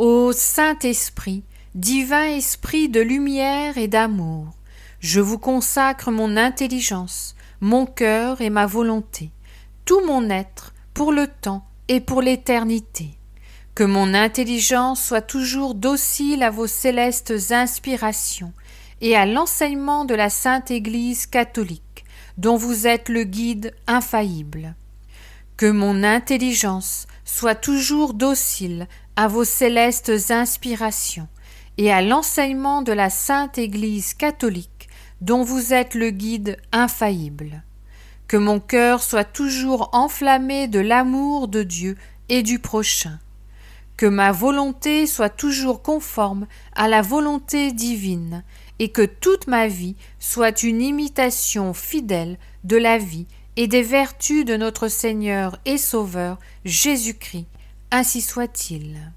Ô Saint-Esprit, divin esprit de lumière et d'amour, je vous consacre mon intelligence, mon cœur et ma volonté, tout mon être, pour le temps et pour l'éternité. Que mon intelligence soit toujours docile à vos célestes inspirations et à l'enseignement de la Sainte Église catholique, dont vous êtes le guide infaillible. Que mon intelligence soit toujours docile à vos célestes inspirations et à l'enseignement de la Sainte Église catholique dont vous êtes le guide infaillible. Que mon cœur soit toujours enflammé de l'amour de Dieu et du prochain. Que ma volonté soit toujours conforme à la volonté divine et que toute ma vie soit une imitation fidèle de la vie et des vertus de notre Seigneur et Sauveur Jésus-Christ ainsi soit-il.